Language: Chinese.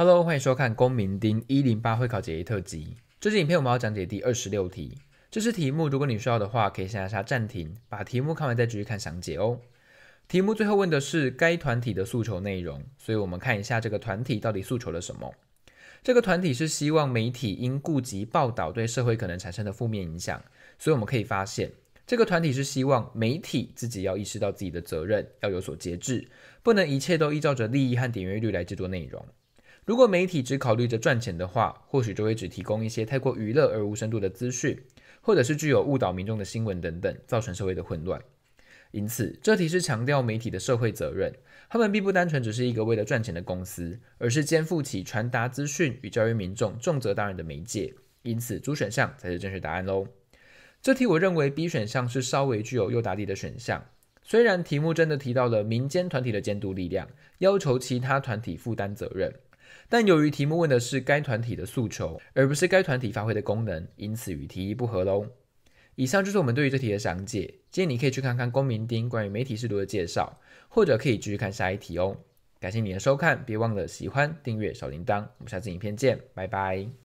Hello，欢迎收看公民丁一零八会考解题特辑。这支影片我们要讲解第二十六题。这支题目，如果你需要的话，可以先按下暂停，把题目看完再继续看详解哦。题目最后问的是该团体的诉求内容，所以我们看一下这个团体到底诉求了什么。这个团体是希望媒体因顾及报道对社会可能产生的负面影响，所以我们可以发现，这个团体是希望媒体自己要意识到自己的责任，要有所节制，不能一切都依照着利益和点阅率来制作内容。如果媒体只考虑着赚钱的话，或许就会只提供一些太过娱乐而无深度的资讯，或者是具有误导民众的新闻等等，造成社会的混乱。因此，这题是强调媒体的社会责任，他们并不单纯只是一个为了赚钱的公司，而是肩负起传达资讯与教育民众、重责大任的媒介。因此，主选项才是正确答案喽。这题我认为 B 选项是稍微具有诱答力的选项，虽然题目真的提到了民间团体的监督力量，要求其他团体负担责任。但由于题目问的是该团体的诉求，而不是该团体发挥的功能，因此与题意不合喽。以上就是我们对于这题的详解，建议你可以去看看公民丁关于媒体试读的介绍，或者可以继续看下一题哦。感谢你的收看，别忘了喜欢、订阅、小铃铛。我们下次影片见，拜拜。